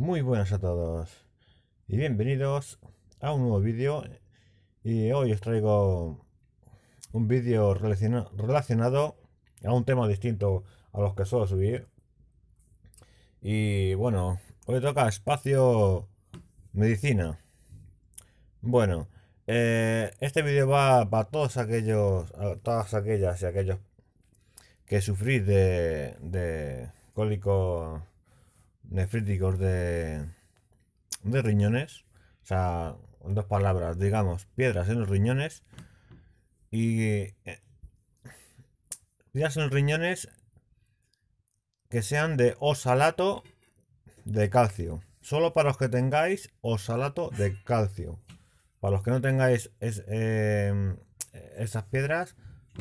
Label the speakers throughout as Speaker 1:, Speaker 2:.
Speaker 1: Muy buenas a todos y bienvenidos a un nuevo vídeo y hoy os traigo un vídeo relacionado a un tema distinto a los que suelo subir y bueno, hoy toca espacio medicina bueno, eh, este vídeo va para todos aquellos todas aquellas y aquellos que sufrís de, de cólico nefríticos de, de riñones, o sea, en dos palabras, digamos, piedras en los riñones y Ya eh, son los riñones que sean de osalato de calcio. Solo para los que tengáis osalato de calcio. Para los que no tengáis eh, esas piedras,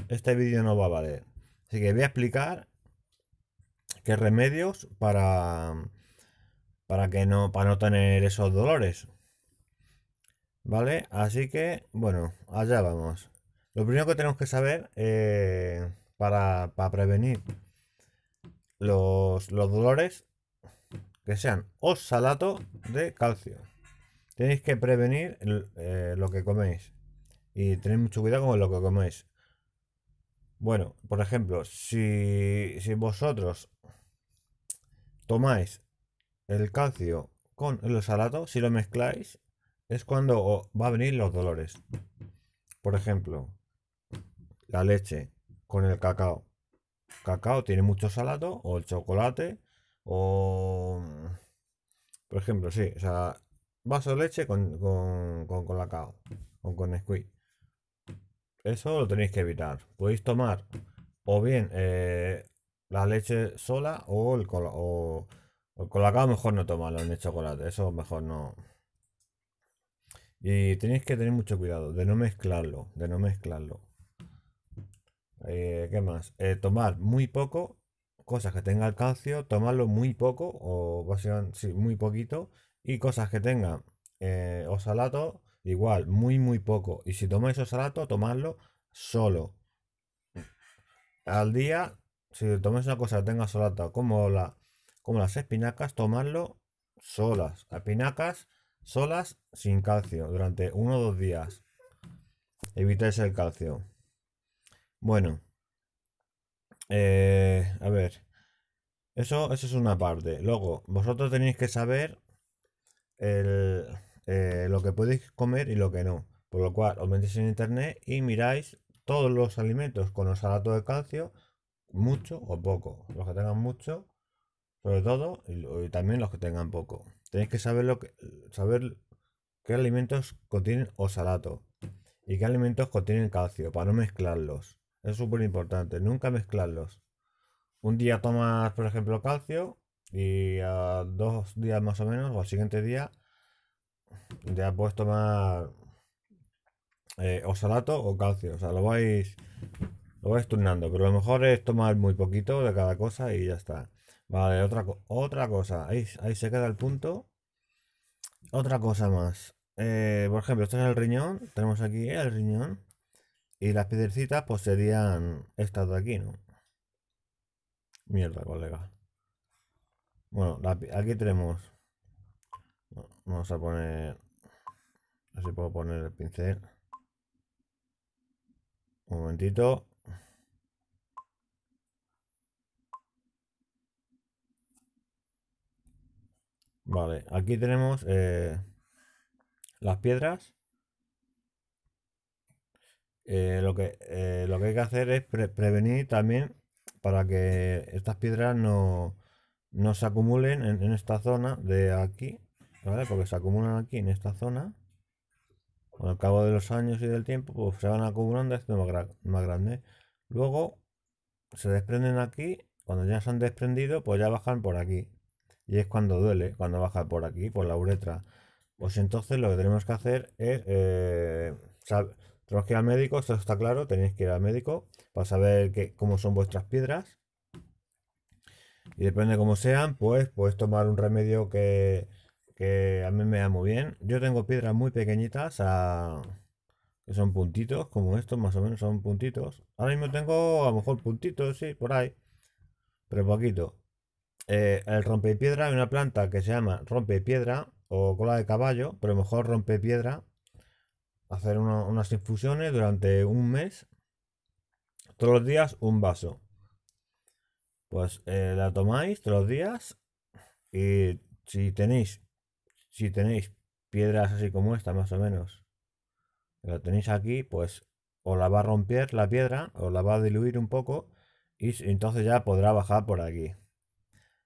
Speaker 1: este vídeo no va a valer. Así que voy a explicar qué remedios para para que no, para no tener esos dolores. ¿Vale? Así que, bueno, allá vamos. Lo primero que tenemos que saber eh, para, prevenir los, dolores que sean oxalato de calcio. Tenéis que prevenir eh, lo que coméis y tenéis mucho cuidado con lo que coméis. Bueno, por ejemplo, si, si vosotros tomáis el calcio con el salado, si lo mezcláis, es cuando va a venir los dolores. Por ejemplo, la leche con el cacao. cacao tiene mucho salado, o el chocolate, o. Por ejemplo, sí, o sea, vaso de leche con, con, cacao, o con squid. Eso lo tenéis que evitar. Podéis tomar o bien eh, la leche sola o el, o el pues colacao mejor no tomarlo el chocolate, eso mejor no. Y tenéis que tener mucho cuidado de no mezclarlo, de no mezclarlo. Eh, ¿Qué más? Eh, tomar muy poco, cosas que tengan calcio, tomarlo muy poco, o sí, muy poquito, y cosas que tengan eh, Osalato. igual, muy, muy poco. Y si tomáis osalato. Tomarlo. solo. Al día, si tomáis una cosa que tenga osalato. como la como las espinacas, tomarlo solas. Espinacas solas sin calcio durante uno o dos días. Evitáis el calcio. Bueno. Eh, a ver. Eso, eso es una parte. Luego, vosotros tenéis que saber el, eh, lo que podéis comer y lo que no. Por lo cual, os metéis en internet y miráis todos los alimentos con oxalato de calcio, mucho o poco. Los que tengan mucho, sobre todo, y, también los que tengan poco. Tenéis que saber, lo saber qué alimentos contienen osalato y qué alimentos contienen calcio, para no mezclarlos. Es súper importante, nunca mezclarlos. Un día tomas, por ejemplo, calcio y a dos días más o menos, o al siguiente día, ya puedes tomar eh, osalato o calcio. O sea, lo vais, lo vais turnando, pero lo mejor es tomar muy poquito de cada cosa y ya está. Vale, otra, otra cosa. Ahí, ahí se queda el punto. Otra cosa más. Eh, por ejemplo, este es el riñón. Tenemos aquí el riñón. Y las piedrecitas, pues serían estas de aquí, ¿no? Mierda, colega. Bueno, aquí tenemos. Vamos a poner. así puedo poner el pincel. Un momentito. Vale, aquí tenemos eh, las piedras. Eh, lo, que, eh, lo que hay que hacer es prevenir también para que estas piedras no, se acumulen en, esta zona de aquí, Porque se acumulan aquí en esta zona. con Al cabo de los años y del tiempo, pues se van acumulando esto más, más grande. Luego se desprenden aquí, cuando ya se han desprendido, pues ya bajan por aquí y es cuando duele, cuando baja por aquí, por la uretra. Pues entonces lo que tenemos que hacer es, eh, que ir al médico, esto está claro, tenéis que ir al médico para saber cómo son vuestras piedras. Y depende de cómo sean, pues puedes tomar un remedio que, a mí me da muy bien. Yo tengo piedras muy pequeñitas, que son puntitos, como estos más o menos son puntitos. Ahora mismo tengo a lo mejor puntitos, sí, por ahí, pero poquito el eh, el rompepiedra hay una planta que se llama rompepiedra o cola de caballo, pero mejor rompepiedra. Hacer unas infusiones durante un mes. Todos los días un vaso. Pues eh, la tomáis todos los días. Y si tenéis, si tenéis piedras así como esta, más o menos, la tenéis aquí, pues o la va a romper la piedra, o la va a diluir un poco, y entonces ya podrá bajar por aquí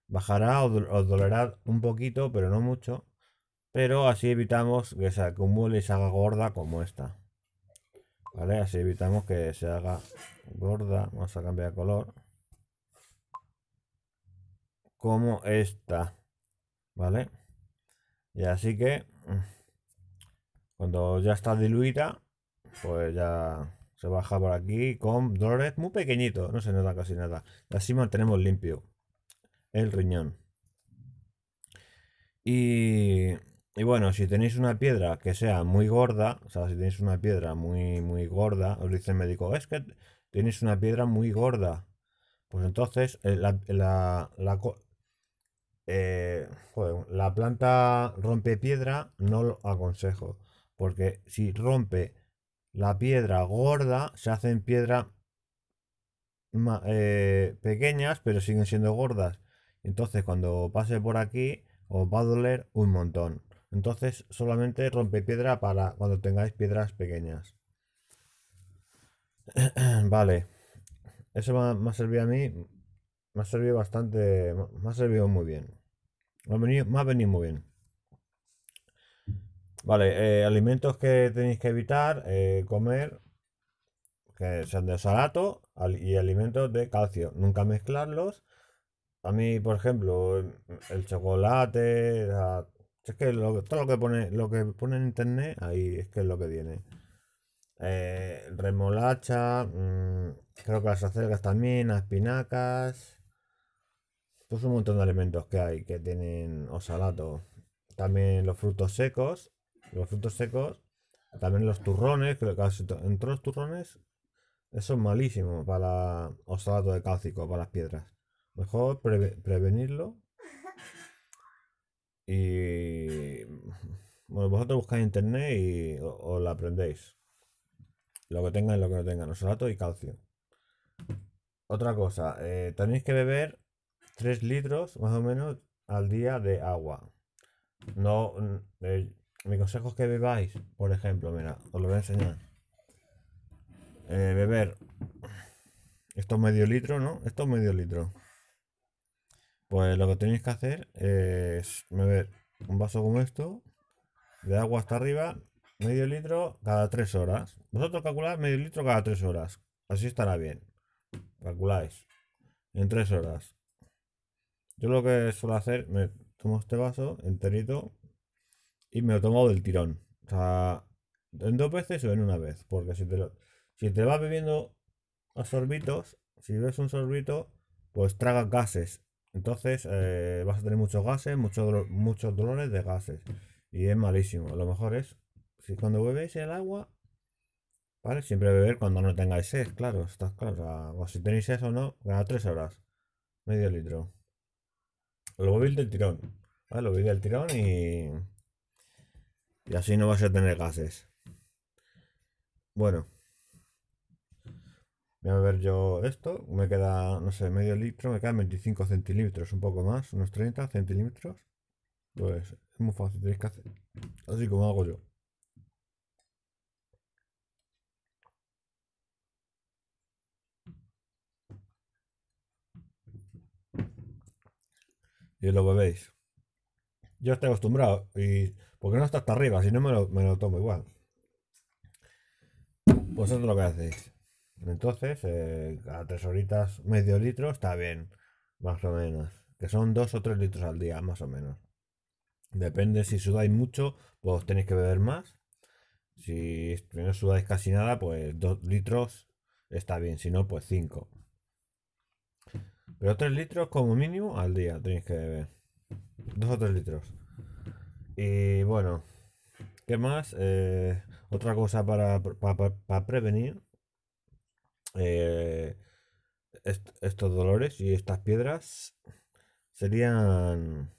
Speaker 1: bajará, o dolerá un poquito, pero no mucho. Pero así evitamos que se acumule y se haga gorda como esta. ¿Vale? Así evitamos que se haga gorda. Vamos a cambiar de color. Como esta. ¿Vale? Y así que mm, cuando ya está diluida, pues ya se baja por aquí con dolores muy pequeñitos. No se nota casi nada. Y así mantenemos limpio el riñón. Y, y, bueno, si tenéis una piedra que sea muy gorda, o sea, si tenéis una piedra muy, muy gorda, os dice el médico, es que tenéis una piedra muy gorda. Pues entonces eh, la, eh, la, planta rompe piedra no lo aconsejo. Porque si rompe la piedra gorda, se hacen piedras eh, pequeñas, pero siguen siendo gordas. Entonces, cuando pase por aquí, os va a doler un montón. Entonces, solamente rompe piedra para cuando tengáis piedras pequeñas. vale. Eso me ha, servido a mí. Me ha servido bastante. Me ha servido muy bien. Me ha venido, muy bien. Vale, eh, alimentos que tenéis que evitar eh, comer, que sean de salato y alimentos de calcio. Nunca mezclarlos a mí, por ejemplo, em, el chocolate, es que todo lo que pone, lo que pone en internet, ahí es que es lo que tiene. Eh, remolacha, mm, creo que las acelgas también, las espinacas. Pues un montón de alimentos que hay que tienen osalato También los frutos secos, los frutos secos, también los turrones, creo que los turrones, eso es malísimo para osalato de cálcico, para las piedras. Mejor prevenirlo. Y bueno, vosotros buscáis internet y os la aprendéis. Lo que tengan y lo que no tengan, salato y calcio. Otra cosa, eh, tenéis que beber 3 litros más o menos al día de agua. No, mi consejo es que bebáis, por ejemplo, mira, os lo voy a enseñar. Eh, beber estos medio litro, ¿no? Estos medio litro. Pues lo que tenéis que hacer es beber un vaso como esto, de agua hasta arriba, medio litro cada tres horas. Vosotros calculad medio litro cada tres horas. Así estará bien. Calculáis. En tres horas. Yo lo que suelo hacer, me tomo este vaso enterito y me lo tomo del tirón. O sea, en dos veces o en una vez. Porque si te, si te vas bebiendo a sorbitos, si ves un sorbito, pues traga gases entonces eh, vas a tener muchos gases, muchos, muchos dolores de gases. Y es malísimo. Lo mejor es, si cuando bebéis el agua, ¿vale? Siempre beber cuando no tengáis sed, claro, estás claro. O, si tenéis sed o no, cada tres horas. Medio litro. Lo bebéis del tirón. Lo bebéis del tirón y... Y así no vas a tener gases. Bueno. Voy a beber yo esto, me queda, no sé, medio litro, me quedan 25 centímetros un poco más, unos 30 centímetros Pues es muy fácil, tenéis que hacer. Así como hago yo. y lo bebéis. Yo estoy acostumbrado y porque no está hasta arriba, si no me lo, me lo tomo igual. Pues eso lo que hacéis. Entonces, eh, a tres horitas, medio litro está bien, más o menos. Que son dos o tres litros al día, más o menos. Depende si sudáis mucho, pues tenéis que beber más. Si no sudáis casi nada, pues dos litros está bien, si no, pues cinco. Pero tres litros como mínimo al día tenéis que beber. Dos o tres litros. Y bueno, ¿qué más? Eh, otra cosa para prevenir eh, estos dolores y estas piedras serían...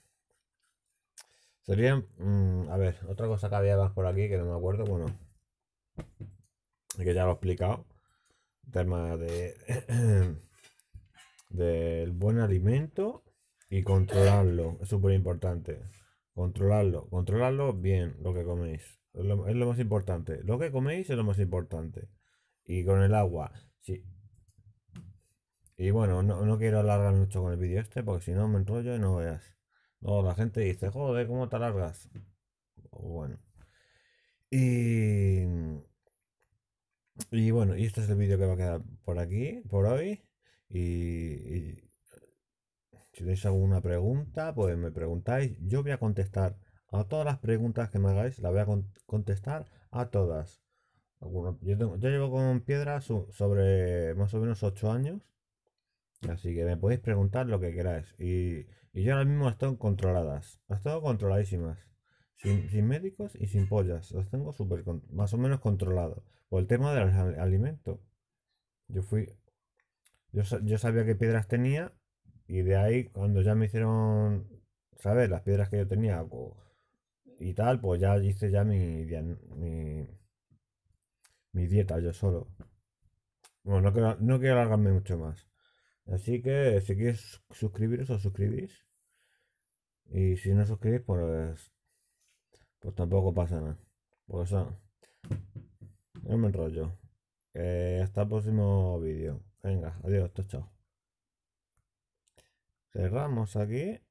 Speaker 1: Serían... Mm, a ver, otra cosa que había más por aquí que no me acuerdo, bueno. Que ya lo he explicado. Tema de... del buen alimento y controlarlo. Es súper importante. Controlarlo. Controlarlo bien lo que coméis. es lo, más importante. Lo que coméis es lo más importante y con el agua. Sí. Y bueno, no, no quiero alargar mucho con el vídeo este porque si no me enrollo y no veas. no la gente dice, joder, ¿cómo te alargas? Pues bueno. Y, y bueno, y este es el vídeo que va a quedar por aquí, por hoy. Y, si tenéis alguna pregunta, pues me preguntáis. Yo voy a contestar a todas las preguntas que me hagáis, la voy a contestar a todas. Yo, llevo con piedras sobre más o menos 8 años. Así que me podéis preguntar lo que queráis. Y, y yo ahora mismo están controladas. Las estado controladísimas. Sin, médicos y sin pollas. Las tengo súper más o menos controladas. Por el tema del alimento. Yo fui. Yo, sabía qué piedras tenía. Y de ahí, cuando ya me hicieron saber las piedras que yo tenía pues, y tal, pues ya hice ya mi mi dieta yo solo. Bueno, no quiero, no alargarme mucho más. Así que si quieres suscribiros, os suscribís. Y si no suscribís, pues, pues tampoco pasa nada. Por eso, no me enrollo. Eh, hasta el próximo vídeo. Venga, adiós, chao, chao. Cerramos aquí.